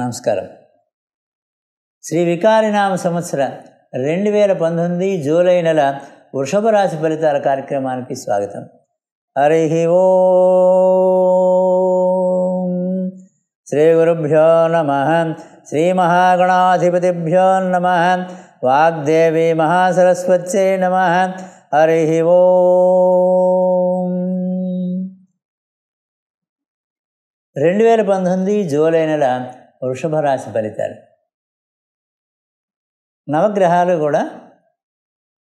నమస్కారం శ్రీ వికారినామ సంవత్సర రెండు వేల పంతొమ్మిది జూలై నెల వృషభ రాశి ఫలితాల కార్యక్రమానికి స్వాగతం హరి ఓ శ్రీ గురుభ్యో నమ శ్రీ మహాగణాధిపతిభ్యో నమ వాగ్దేవి మహాసరస్వత్యై నమ హరి ఓ రెండు వేల పంతొమ్మిది జూలై నెల వృషభ రాశి ఫలితాలు నవగ్రహాలు కూడా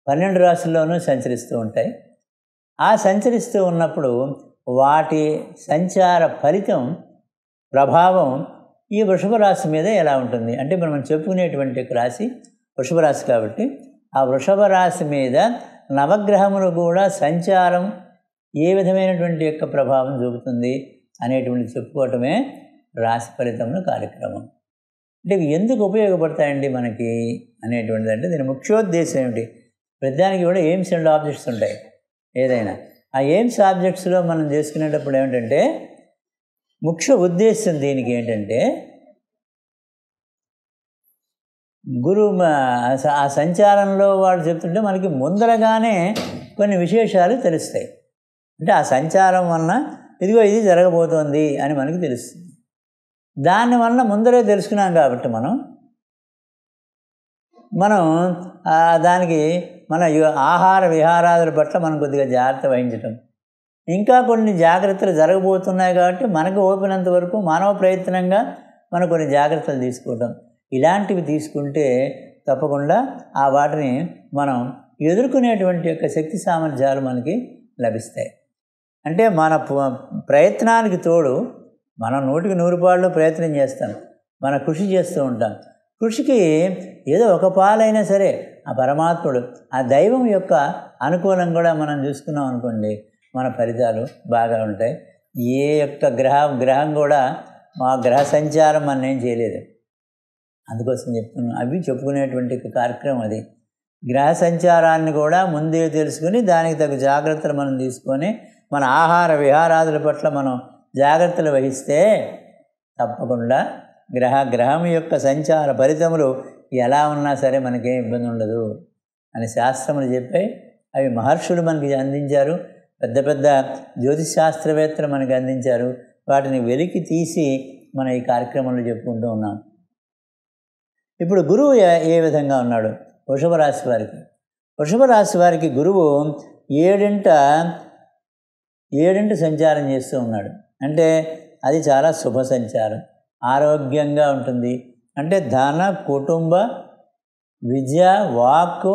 పన్నెండు రాశుల్లోనూ సంచరిస్తూ ఉంటాయి ఆ సంచరిస్తూ ఉన్నప్పుడు వాటి సంచార ఫలితం ప్రభావం ఈ వృషభ రాశి మీద ఎలా ఉంటుంది అంటే మనం చెప్పుకునేటువంటి రాశి వృషభ రాశి కాబట్టి ఆ వృషభ రాశి మీద నవగ్రహములు కూడా సంచారం ఏ విధమైనటువంటి యొక్క ప్రభావం చూపుతుంది అనేటువంటి చెప్పుకోవటమే రాశి ఫలితముల కార్యక్రమం అంటే ఎందుకు ఉపయోగపడతాయండి మనకి అనేటువంటిది అంటే దీని ముఖ్యోద్దేశం ఏమిటి ప్రతిదానికి కూడా ఏమ్స్ అండ్ ఆబ్జెక్ట్స్ ఉంటాయి ఏదైనా ఆ ఎయిమ్స్ ఆబ్జెక్ట్స్లో మనం చేసుకునేటప్పుడు ఏమిటంటే ముఖ్య ఉద్దేశం దీనికి ఏంటంటే గురు ఆ సంచారంలో వాడు చెప్తుంటే మనకి ముందరగానే కొన్ని విశేషాలు తెలుస్తాయి అంటే ఆ సంచారం వలన ఇదిగో ఇది జరగబోతోంది అని మనకు తెలుస్తుంది దానివల్ల ముందరే తెలుసుకున్నాం కాబట్టి మనం మనం దానికి మన ఆహార విహారాదుల పట్ల మనం కొద్దిగా జాగ్రత్త వహించటం ఇంకా కొన్ని జాగ్రత్తలు జరగబోతున్నాయి కాబట్టి మనకు ఓపెనంత వరకు మానవ ప్రయత్నంగా మనం కొన్ని జాగ్రత్తలు తీసుకోవటం ఇలాంటివి తీసుకుంటే తప్పకుండా ఆ వాటిని మనం ఎదుర్కొనేటువంటి యొక్క శక్తి సామర్థ్యాలు మనకి లభిస్తాయి అంటే మన ప్రయత్నానికి తోడు మనం నూటికి నూరు పాళ్ళు ప్రయత్నం చేస్తాం మన కృషి చేస్తూ ఉంటాం కృషికి ఏదో ఒక పాలైనా సరే ఆ పరమాత్ముడు ఆ దైవం యొక్క అనుకూలం కూడా మనం చూసుకున్నాం అనుకోండి మన ఫలితాలు బాగా ఉంటాయి ఏ యొక్క గ్రహ గ్రహం కూడా మా గ్రహ సంచారం మనం ఏం చేయలేదు అందుకోసం చెప్తున్నాను అవి చెప్పుకునేటువంటి కార్యక్రమం అది గ్రహ సంచారాన్ని కూడా ముందే తెలుసుకుని దానికి తగు జాగ్రత్తలు మనం తీసుకొని మన ఆహార విహారాదుల పట్ల మనం జాగ్రత్తలు వహిస్తే తప్పకుండా గ్రహ గ్రహం యొక్క సంచార ఫలితములు ఎలా ఉన్నా సరే మనకేం ఇబ్బంది ఉండదు అని శాస్త్రములు చెప్పాయి అవి మహర్షులు మనకి అందించారు పెద్ద పెద్ద జ్యోతిష్ శాస్త్రవేత్తలు మనకి అందించారు వాటిని వెలికి తీసి మన ఈ కార్యక్రమంలో చెప్పుకుంటూ ఉన్నాం ఇప్పుడు గురువు ఏ విధంగా ఉన్నాడు వృషభ రాశి వారికి వృషభ రాశి వారికి గురువు ఏడింట ఏడింట సంచారం చేస్తూ ఉన్నాడు అంటే అది చాలా శుభ సంచారం ఆరోగ్యంగా ఉంటుంది అంటే ధన కుటుంబ విద్య వాక్కు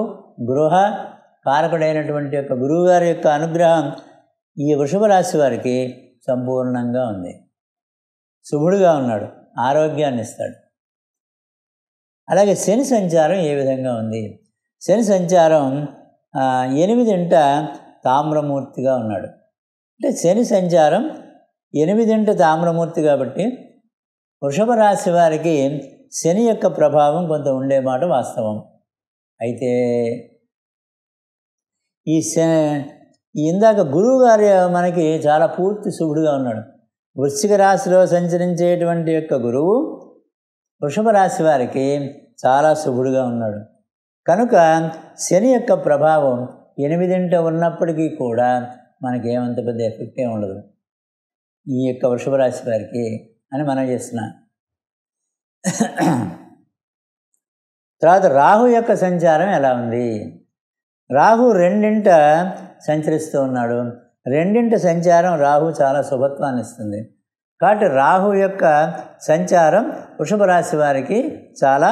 గృహ కారకుడైనటువంటి యొక్క గురువుగారి యొక్క అనుగ్రహం ఈ వృషభ రాశి వారికి సంపూర్ణంగా ఉంది శుభుడుగా ఉన్నాడు ఆరోగ్యాన్ని ఇస్తాడు అలాగే శని సంచారం ఏ విధంగా ఉంది శని సంచారం ఎనిమిదింట తామ్రమూర్తిగా ఉన్నాడు అంటే శని సంచారం ఎనిమిదింట తామ్రమూర్తి కాబట్టి వృషభ రాశి వారికి శని యొక్క ప్రభావం కొంత ఉండే మాట వాస్తవం అయితే ఈ ఇందాక గురువు గారు మనకి చాలా పూర్తి శుభుడుగా ఉన్నాడు వృశ్చిక రాశిలో సంచరించేటువంటి యొక్క గురువు వృషభ రాశి వారికి చాలా శుభుడుగా ఉన్నాడు కనుక శని యొక్క ప్రభావం ఎనిమిదింట ఉన్నప్పటికీ కూడా మనకేమంత పెద్ద ఎఫెక్టే ఉండదు ఈ యొక్క వృషభరాశి వారికి అని మనం చేస్తున్నా తర్వాత రాహు యొక్క సంచారం ఎలా ఉంది రాహు రెండింట సంచరిస్తూ ఉన్నాడు రెండింట సంచారం రాహు చాలా శుభత్వాన్ని ఇస్తుంది కాబట్టి రాహు యొక్క సంచారం వృషభ రాశి వారికి చాలా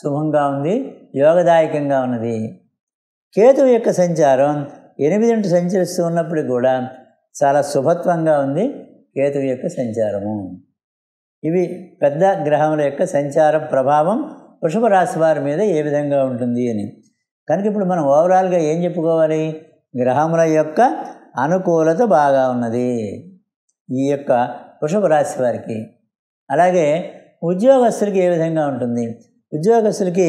శుభంగా ఉంది యోగదాయకంగా ఉన్నది కేతువు యొక్క సంచారం ఎనిమిదింటి సంచరిస్తూ ఉన్నప్పుడు కూడా చాలా శుభత్వంగా ఉంది కేతువు యొక్క సంచారము ఇవి పెద్ద గ్రహముల యొక్క సంచార ప్రభావం వృషభ రాశి వారి మీద ఏ విధంగా ఉంటుంది అని కనుక ఇప్పుడు మనం ఓవరాల్గా ఏం చెప్పుకోవాలి గ్రహముల యొక్క అనుకూలత బాగా ఉన్నది ఈ యొక్క వృషభ రాశి వారికి అలాగే ఉద్యోగస్తులకి ఏ విధంగా ఉంటుంది ఉద్యోగస్తులకి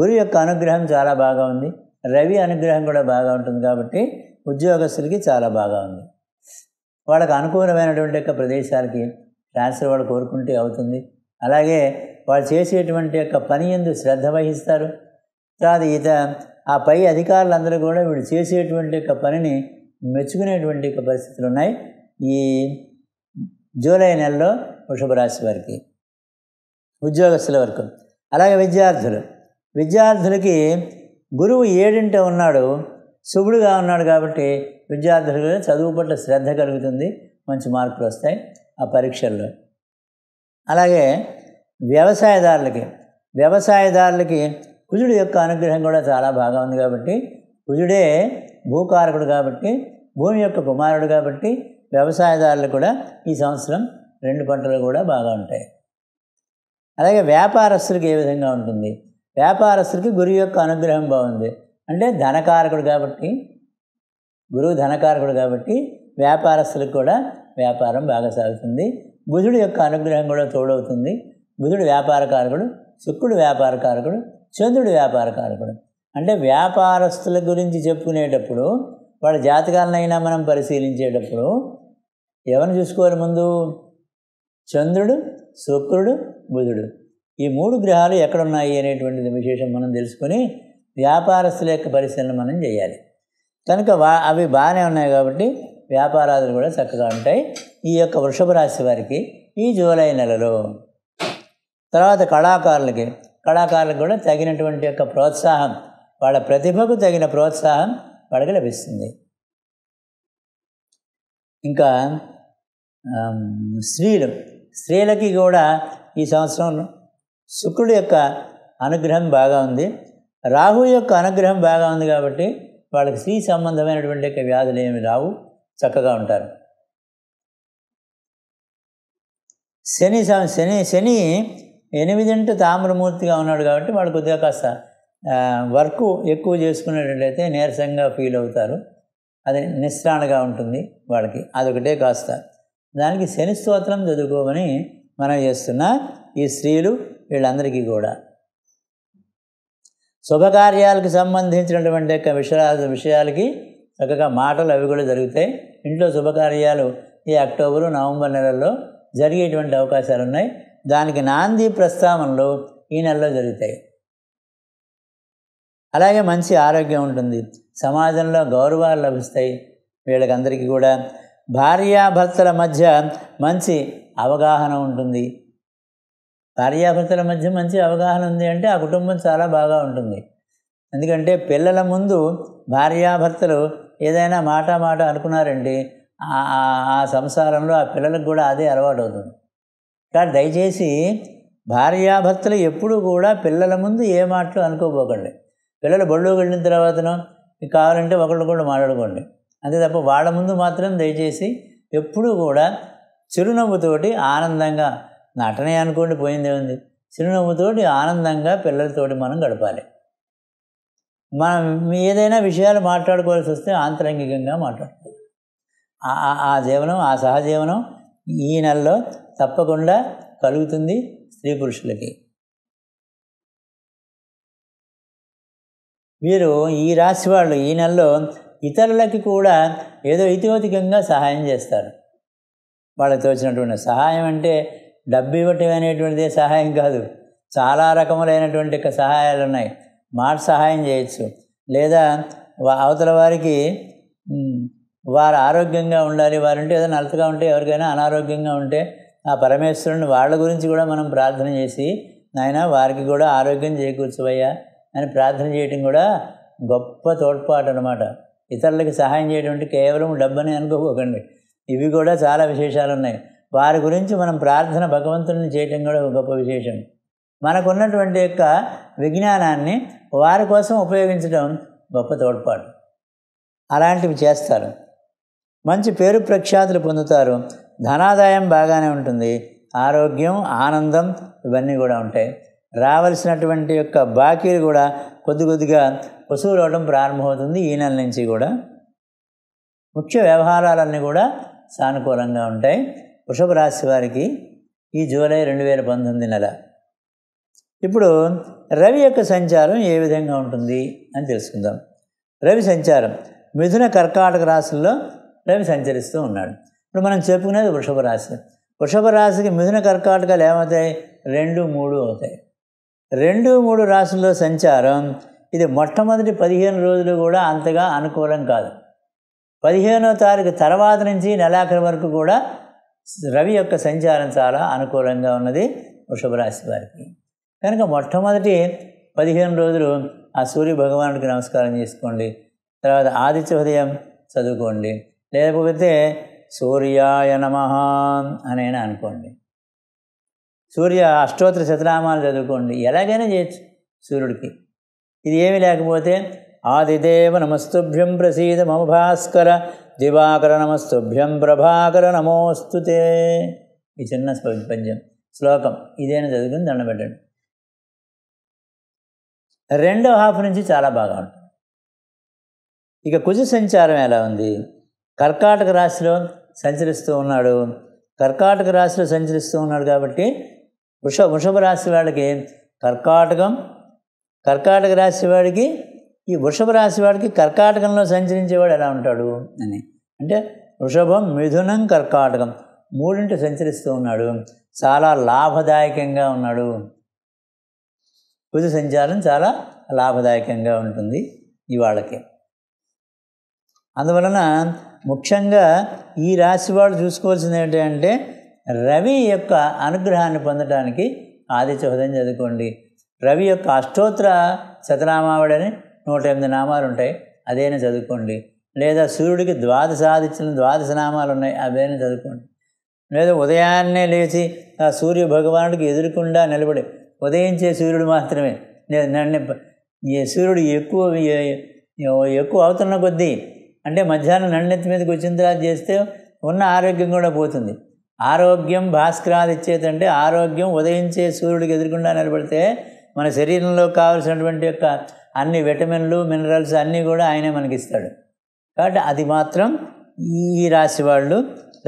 గురు యొక్క అనుగ్రహం చాలా బాగా ఉంది రవి అనుగ్రహం కూడా బాగా ఉంటుంది కాబట్టి ఉద్యోగస్తులకి చాలా బాగా ఉంది వాళ్ళకు అనుకూలమైనటువంటి యొక్క ప్రదేశాలకి ట్రాన్స్ఫర్ వాళ్ళు కోరుకుంటే అవుతుంది అలాగే వాళ్ళు చేసేటువంటి యొక్క పని ఎందు శ్రద్ధ వహిస్తారు తర్వాత ఇత ఆ పై అధికారులందరూ కూడా వీళ్ళు చేసేటువంటి యొక్క పనిని మెచ్చుకునేటువంటి యొక్క పరిస్థితులు ఉన్నాయి ఈ జూలై నెలలో వృషభ రాశి వారికి ఉద్యోగస్తుల వరకు అలాగే విద్యార్థులు విద్యార్థులకి గురువు ఏడింట ఉన్నాడు శుభుడుగా ఉన్నాడు కాబట్టి విద్యార్థులకు చదువు పట్ల శ్రద్ధ కలుగుతుంది మంచి మార్కులు వస్తాయి ఆ పరీక్షల్లో అలాగే వ్యవసాయదారులకి వ్యవసాయదారులకి కుజుడు యొక్క అనుగ్రహం కూడా చాలా బాగా ఉంది కాబట్టి కుజుడే భూకారకుడు కాబట్టి భూమి యొక్క కుమారుడు కాబట్టి వ్యవసాయదారులు కూడా ఈ సంవత్సరం రెండు పంటలు కూడా బాగా ఉంటాయి అలాగే వ్యాపారస్తులకి ఏ విధంగా ఉంటుంది వ్యాపారస్తులకి గురి యొక్క అనుగ్రహం బాగుంది అంటే ధనకారకుడు కాబట్టి గురువు ధనకారకుడు కాబట్టి వ్యాపారస్తులకు కూడా వ్యాపారం బాగా సాగుతుంది బుధుడు యొక్క అనుగ్రహం కూడా తోడవుతుంది బుధుడు వ్యాపారకారకుడు శుక్రుడు వ్యాపారకారకుడు చంద్రుడు వ్యాపారకారకుడు అంటే వ్యాపారస్తుల గురించి చెప్పుకునేటప్పుడు వాళ్ళ జాతకాలనైనా మనం పరిశీలించేటప్పుడు ఎవరిని చూసుకోవాలి ముందు చంద్రుడు శుక్రుడు బుధుడు ఈ మూడు గ్రహాలు ఎక్కడున్నాయి అనేటువంటిది విశేషం మనం తెలుసుకొని వ్యాపారస్తుల యొక్క పరిశీలన మనం చేయాలి కనుక వా అవి బాగానే ఉన్నాయి కాబట్టి వ్యాపారాలు కూడా చక్కగా ఉంటాయి ఈ యొక్క వృషభ రాశి వారికి ఈ జూలై నెలలో తర్వాత కళాకారులకి కళాకారులకు కూడా తగినటువంటి యొక్క ప్రోత్సాహం వాళ్ళ ప్రతిభకు తగిన ప్రోత్సాహం వాళ్ళకి లభిస్తుంది ఇంకా స్త్రీలు స్త్రీలకి కూడా ఈ సంవత్సరం శుక్రుడు యొక్క అనుగ్రహం బాగా ఉంది రాహు యొక్క అనుగ్రహం బాగా ఉంది కాబట్టి వాళ్ళకి స్త్రీ సంబంధమైనటువంటి వ్యాధులు ఏమి రావు చక్కగా ఉంటారు శని శని శని ఎనిమిదింట తామ్రమూర్తిగా ఉన్నాడు కాబట్టి వాళ్ళు కొద్దిగా కాస్త వర్క్ ఎక్కువ చేసుకునేటట్లయితే నీరసంగా ఫీల్ అవుతారు అది నిస్రాణగా ఉంటుంది వాళ్ళకి అదొకటే కాస్త దానికి శని స్తోత్రం చదువుకోమని మనం చేస్తున్న ఈ స్త్రీలు వీళ్ళందరికీ కూడా శుభకార్యాలకు సంబంధించినటువంటి యొక్క విషయాల విషయాలకి చక్కగా మాటలు అవి కూడా జరుగుతాయి ఇంట్లో శుభకార్యాలు ఈ అక్టోబరు నవంబర్ నెలల్లో జరిగేటువంటి అవకాశాలు ఉన్నాయి దానికి నాంది ప్రస్తావనలు ఈ నెలలో జరుగుతాయి అలాగే మంచి ఆరోగ్యం ఉంటుంది సమాజంలో గౌరవాలు లభిస్తాయి వీళ్ళకందరికీ కూడా భార్యాభర్తల మధ్య మంచి అవగాహన ఉంటుంది భార్యాభర్తల మధ్య మంచి అవగాహన ఉంది అంటే ఆ కుటుంబం చాలా బాగా ఉంటుంది ఎందుకంటే పిల్లల ముందు భార్యాభర్తలు ఏదైనా మాట మాట అనుకున్నారండి ఆ సంసారంలో ఆ పిల్లలకు కూడా అదే అలవాటు అవుతుంది కానీ దయచేసి భార్యాభర్తలు ఎప్పుడూ కూడా పిల్లల ముందు ఏ మాటలు అనుకోపోకండి పిల్లలు బళ్ళు వెళ్ళిన తర్వాతను కావాలంటే ఒకళ్ళు కూడా మాట్లాడుకోండి అంతే తప్ప వాళ్ళ ముందు మాత్రం దయచేసి ఎప్పుడూ కూడా చిరునవ్వుతోటి ఆనందంగా నటనే అనుకోండి పోయిందే ఉంది చిరునవ్వుతోటి ఆనందంగా పిల్లలతోటి మనం గడపాలి మనం ఏదైనా విషయాలు మాట్లాడుకోవాల్సి వస్తే ఆంతరంగికంగా మాట్లాడుకోవాలి ఆ జీవనం ఆ సహజీవనం ఈ నెలలో తప్పకుండా కలుగుతుంది స్త్రీ పురుషులకి వీరు ఈ రాశి వాళ్ళు ఈ నెలలో ఇతరులకి కూడా ఏదో ఇతివతికంగా సహాయం చేస్తారు వాళ్ళకి తోచినటువంటి సహాయం అంటే డబ్బు ఇవ్వటం అనేటువంటిదే సహాయం కాదు చాలా రకములైనటువంటి సహాయాలు ఉన్నాయి మాట సహాయం చేయొచ్చు లేదా అవతల వారికి వారు ఆరోగ్యంగా ఉండాలి వారుంటే ఏదైనా నలతగా ఉంటే ఎవరికైనా అనారోగ్యంగా ఉంటే ఆ పరమేశ్వరుని వాళ్ళ గురించి కూడా మనం ప్రార్థన చేసి నాయన వారికి కూడా ఆరోగ్యం చేకూర్చవయ్యా అని ప్రార్థన చేయటం కూడా గొప్ప తోడ్పాటు అనమాట ఇతరులకు సహాయం చేయడం అంటే కేవలం డబ్బుని అనుకోకండి ఇవి కూడా చాలా విశేషాలు ఉన్నాయి వారి గురించి మనం ప్రార్థన భగవంతుని చేయటం కూడా ఒక గొప్ప విశేషం మనకున్నటువంటి యొక్క విజ్ఞానాన్ని వారి కోసం ఉపయోగించడం గొప్ప తోడ్పాటు అలాంటివి చేస్తారు మంచి పేరు ప్రఖ్యాతులు పొందుతారు ధనాదాయం బాగానే ఉంటుంది ఆరోగ్యం ఆనందం ఇవన్నీ కూడా ఉంటాయి రావలసినటువంటి యొక్క బాకీలు కూడా కొద్ది కొద్దిగా వసూలు అవడం ప్రారంభమవుతుంది ఈ నెల నుంచి కూడా ముఖ్య వ్యవహారాలన్నీ కూడా సానుకూలంగా ఉంటాయి వృషభ రాశి వారికి ఈ జూలై రెండు వేల పంతొమ్మిది నెల ఇప్పుడు రవి యొక్క సంచారం ఏ విధంగా ఉంటుంది అని తెలుసుకుందాం రవి సంచారం మిథున కర్కాటక రాశుల్లో రవి సంచరిస్తూ ఉన్నాడు ఇప్పుడు మనం చెప్పుకునేది వృషభ రాశి వృషభ రాశికి మిథున కర్కాటకాలు ఏమవుతాయి రెండు మూడు అవుతాయి రెండు మూడు రాశుల్లో సంచారం ఇది మొట్టమొదటి పదిహేను రోజులు కూడా అంతగా అనుకూలం కాదు పదిహేనో తారీఖు తర్వాత నుంచి నెలాఖరి వరకు కూడా రవి యొక్క సంచారం చాలా అనుకూలంగా ఉన్నది వృషభ రాశి వారికి కనుక మొట్టమొదటి పదిహేను రోజులు ఆ సూర్య భగవానుడికి నమస్కారం చేసుకోండి తర్వాత ఆదిత్య హృదయం చదువుకోండి లేకపోతే సూర్యాయ నమ అనైనా అనుకోండి సూర్య అష్టోత్తర శతనామాలు చదువుకోండి ఎలాగైనా చేయొచ్చు సూర్యుడికి ఇది ఏమీ లేకపోతే ఆదిదేవ నమస్తుభ్యం ప్రసీద మమ భాస్కర దివాకర నమస్తుభ్యం ప్రభాకర నమోస్తుతే ఈ చిన్న పద్యం శ్లోకం ఇదేనా చదువుకుని దండబెట్టండి రెండవ హాఫ్ నుంచి చాలా బాగా ఉంటుంది ఇక కుజ సంచారం ఎలా ఉంది కర్కాటక రాశిలో సంచరిస్తూ ఉన్నాడు కర్కాటక రాశిలో సంచరిస్తూ ఉన్నాడు కాబట్టి వృష వృషభ రాశి వాడికి కర్కాటకం కర్కాటక రాశి వాడికి ఈ వృషభ రాశి వాడికి కర్కాటకంలో సంచరించేవాడు ఎలా ఉంటాడు అని అంటే వృషభం మిథునం కర్కాటకం మూడింటి సంచరిస్తూ ఉన్నాడు చాలా లాభదాయకంగా ఉన్నాడు కుజ సంచారం చాలా లాభదాయకంగా ఉంటుంది ఇవాళకి అందువలన ముఖ్యంగా ఈ రాశి వాళ్ళు చూసుకోవాల్సింది ఏంటంటే రవి యొక్క అనుగ్రహాన్ని పొందడానికి ఆదిత్య హృదయం చదువుకోండి రవి యొక్క అష్టోత్తర శతనామావడని నూట ఎనిమిది నామాలు ఉంటాయి అదేనా చదువుకోండి లేదా సూర్యుడికి ద్వాదశ ఆదిత్యం ద్వాదశ నామాలు ఉన్నాయి అవేనా చదువుకోండి లేదా ఉదయాన్నే లేచి ఆ సూర్య భగవానుడికి ఎదురుకుండా నిలబడి ఉదయించే సూర్యుడు మాత్రమే నన్ను ఏ సూర్యుడు ఎక్కువ ఎక్కువ అవుతున్న కొద్దీ అంటే మధ్యాహ్నం నన్నెత్తి మీదకి వచ్చిన తర్వాత చేస్తే ఉన్న ఆరోగ్యం కూడా పోతుంది ఆరోగ్యం భాస్కరాదిచ్చేదంటే ఆరోగ్యం ఉదయించే సూర్యుడికి ఎదురుకుండా నిలబడితే మన శరీరంలో కావలసినటువంటి యొక్క అన్ని విటమిన్లు మినరల్స్ అన్నీ కూడా ఆయనే మనకి ఇస్తాడు కాబట్టి అది మాత్రం ఈ రాశి వాళ్ళు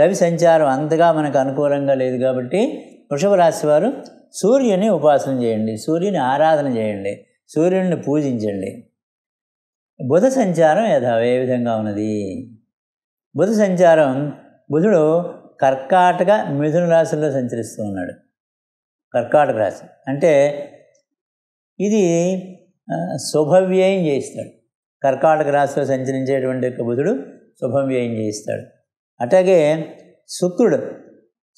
రవి సంచారం అంతగా మనకు అనుకూలంగా లేదు కాబట్టి వృషభ రాశి వారు సూర్యుని ఉపాసన చేయండి సూర్యుని ఆరాధన చేయండి సూర్యుడిని పూజించండి బుధ సంచారం యథావ ఏ విధంగా ఉన్నది బుధ సంచారం బుధుడు కర్కాటక మిథున రాశుల్లో సంచరిస్తూ ఉన్నాడు కర్కాటక రాశి అంటే ఇది శుభవ్యయం చేయిస్తాడు కర్కాటక రాశిలో సంచరించేటువంటి యొక్క బుధుడు శుభవ్యయం చేయిస్తాడు అట్లాగే శుక్రుడు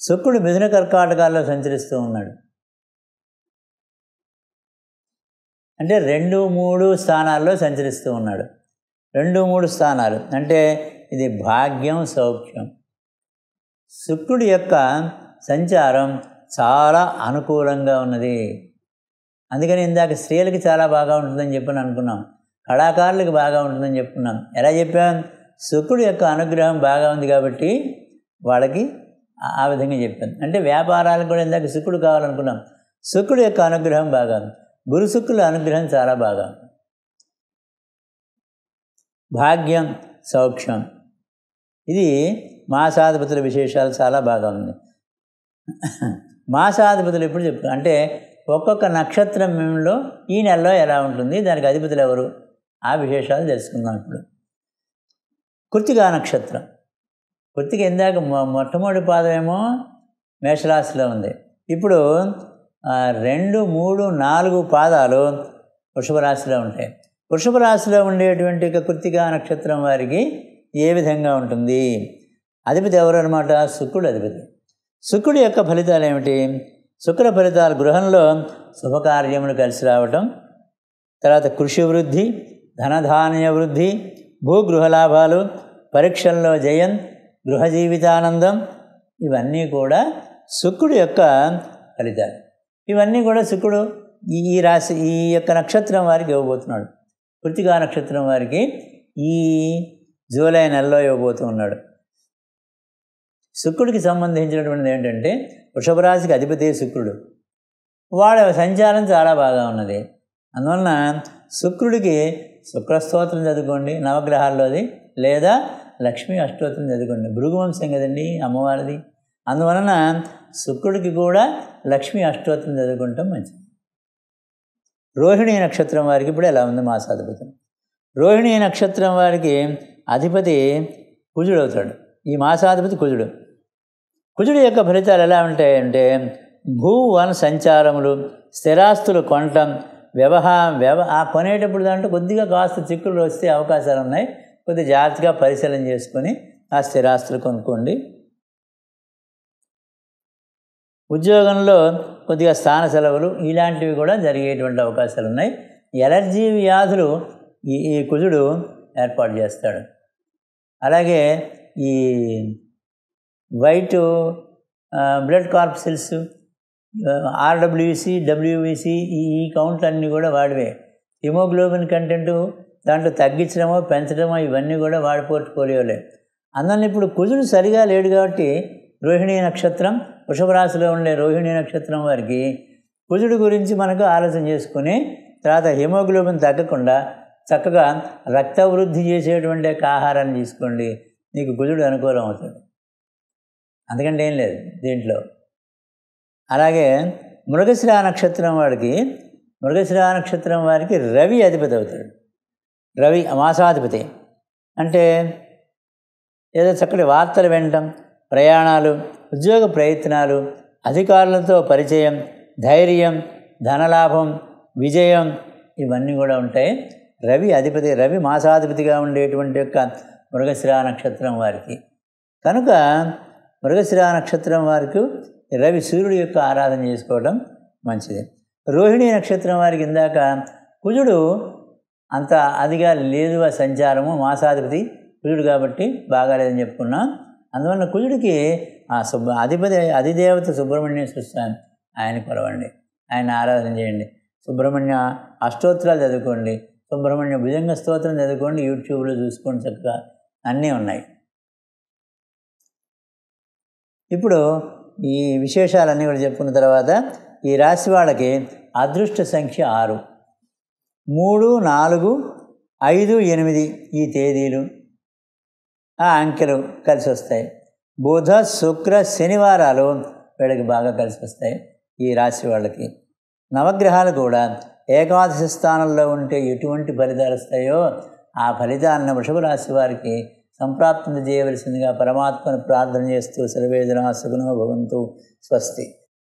శుక్రుడు మిథున కర్కాటకాల్లో సంచరిస్తూ ఉన్నాడు అంటే రెండు మూడు స్థానాల్లో సంచరిస్తూ ఉన్నాడు రెండు మూడు స్థానాలు అంటే ఇది భాగ్యం సౌఖ్యం శుక్రుడి యొక్క సంచారం చాలా అనుకూలంగా ఉన్నది అందుకని ఇందాక స్త్రీలకి చాలా బాగా ఉంటుందని చెప్పి అనుకున్నాం కళాకారులకు బాగా ఉంటుందని చెప్పుకున్నాం ఎలా చెప్పాం శుక్రుడు యొక్క అనుగ్రహం బాగా ఉంది కాబట్టి వాళ్ళకి ఆ విధంగా చెప్పాను అంటే వ్యాపారాలకు కూడా ఇందాక శుక్రుడు కావాలనుకున్నాం శుక్రుడు యొక్క అనుగ్రహం బాగా గురు శుక్రుల అనుగ్రహం చాలా బాగా భాగ్యం సౌఖ్యం ఇది మాసాధిపతుల విశేషాలు చాలా బాగా ఉంది మాసాధిపతులు ఎప్పుడు చెప్తారు అంటే ఒక్కొక్క నక్షత్రంలో ఈ నెలలో ఎలా ఉంటుంది దానికి అధిపతులు ఎవరు ఆ విశేషాలు తెలుసుకుందాం ఇప్పుడు కృతికా నక్షత్రం కృతిక ఇందాక మొట్టమొదటి పాదమేమో మేషరాశిలో ఉంది ఇప్పుడు రెండు మూడు నాలుగు పాదాలు వృషభ రాశిలో ఉంటాయి వృషభ రాశిలో ఉండేటువంటి కృతికా నక్షత్రం వారికి ఏ విధంగా ఉంటుంది అధిపతి ఎవరు అనమాట శుక్రుడు అధిపతి శుక్రుడు యొక్క ఫలితాలు ఏమిటి శుక్ర ఫలితాలు గృహంలో శుభకార్యములు కలిసి రావటం తర్వాత కృషి వృద్ధి ధనధాన్య వృద్ధి భూగృహ లాభాలు పరీక్షల్లో జయం గృహ జీవితానందం ఇవన్నీ కూడా శుక్రుడు యొక్క ఫలితాలు ఇవన్నీ కూడా శుక్రుడు ఈ రాశి ఈ యొక్క నక్షత్రం వారికి ఇవ్వబోతున్నాడు కృతికా నక్షత్రం వారికి ఈ జూలై నెలలో ఇవ్వబోతున్నాడు ఉన్నాడు శుక్రుడికి సంబంధించినటువంటిది ఏంటంటే వృషభరాశికి అధిపతి శుక్రుడు వాడు సంచారం చాలా బాగా ఉన్నది అందువలన శుక్రుడికి శుక్రస్తోత్రం చదువుకోండి నవగ్రహాల్లోది లేదా లక్ష్మీ అష్టోత్రం చదువుకోండి భృగువంశం కదండి అమ్మవారిది అందువలన శుక్రుడికి కూడా లక్ష్మీ అష్టోత్రం చదువుకుంటాం మంచిది రోహిణీ నక్షత్రం వారికి ఇప్పుడు ఎలా ఉంది మాసాధిపతి రోహిణీ నక్షత్రం వారికి అధిపతి కుజుడవుతాడు ఈ మాసాధిపతి కుజుడు కుజుడు యొక్క ఫలితాలు ఎలా ఉంటాయంటే భూవన సంచారములు స్థిరాస్తులు కొనటం వ్యవహారం వ్యవ ఆ కొనేటప్పుడు దాంట్లో కొద్దిగా కాస్త చిక్కులు వస్తే అవకాశాలు ఉన్నాయి కొద్దిగా జాగ్రత్తగా పరిశీలన చేసుకొని ఆ స్థిరాస్తులు కొనుక్కోండి ఉద్యోగంలో కొద్దిగా స్థాన సెలవులు ఇలాంటివి కూడా జరిగేటువంటి అవకాశాలు ఉన్నాయి ఎలర్జీ వ్యాధులు ఈ కుజుడు ఏర్పాటు చేస్తాడు అలాగే ఈ white blood corpuscles RWC WBC ఈ కౌంట్లు అన్నీ కూడా వాడివే హిమోగ్లోబిన్ కంటెంట్ దాంట్లో తగ్గించడమో పెంచడమో ఇవన్నీ కూడా వాడి పోర్ట్ఫోలియోలే అందులో ఇప్పుడు కుజుడు సరిగా లేడు కాబట్టి రోహిణీ నక్షత్రం రాశిలో ఉండే రోహిణీ నక్షత్రం వారికి కుజుడు గురించి మనకు ఆలోచన చేసుకుని తర్వాత హిమోగ్లోబిన్ తగ్గకుండా చక్కగా వృద్ధి చేసేటువంటి ఆహారాన్ని తీసుకోండి నీకు గుజుడు అనుకూలం అవుతాడు అందుకంటే ఏం లేదు దీంట్లో అలాగే మృగశిరా నక్షత్రం వాడికి మృగశిరా నక్షత్రం వారికి రవి అధిపతి అవుతాడు రవి మాసాధిపతి అంటే ఏదో చక్కటి వార్తలు వినటం ప్రయాణాలు ఉద్యోగ ప్రయత్నాలు అధికారులతో పరిచయం ధైర్యం ధనలాభం విజయం ఇవన్నీ కూడా ఉంటాయి రవి అధిపతి రవి మాసాధిపతిగా ఉండేటువంటి యొక్క మృగశిరా నక్షత్రం వారికి కనుక మృగశిరా నక్షత్రం వారికి రవి సూర్యుడు యొక్క ఆరాధన చేసుకోవడం మంచిది రోహిణి నక్షత్రం వారికి ఇందాక కుజుడు అంత అదిగా లేదు ఆ సంచారము మాసాధిపతి కుజుడు కాబట్టి బాగాలేదని చెప్పుకున్నాం అందువల్ల కుజుడికి ఆ సుబ్బ అధిపతి అధిదేవత సుబ్రహ్మణ్యం చూస్తాను ఆయన కొలవండి ఆయన ఆరాధన చేయండి సుబ్రహ్మణ్య అష్టోత్తరాలు చదువుకోండి సుబ్రహ్మణ్య భుజంగ స్తోత్రం చదువుకోండి యూట్యూబ్లో చూసుకోండి చక్కగా అన్నీ ఉన్నాయి ఇప్పుడు ఈ విశేషాలన్నీ కూడా చెప్పుకున్న తర్వాత ఈ రాశి వాళ్ళకి అదృష్ట సంఖ్య ఆరు మూడు నాలుగు ఐదు ఎనిమిది ఈ తేదీలు ఆ అంకెలు కలిసి వస్తాయి బుధ శుక్ర శనివారాలు వీళ్ళకి బాగా కలిసి వస్తాయి ఈ రాశి వాళ్ళకి నవగ్రహాలు కూడా ఏకాదశి స్థానంలో ఉంటే ఎటువంటి ఫలితాలు వస్తాయో ఆ ఫలితాన్ని వృషభరాశి వారికి సంప్రాప్తం చేయవలసిందిగా పరమాత్మను ప్రార్థన చేస్తూ సర్వేదనా సుగుణో భవంతు స్వస్తి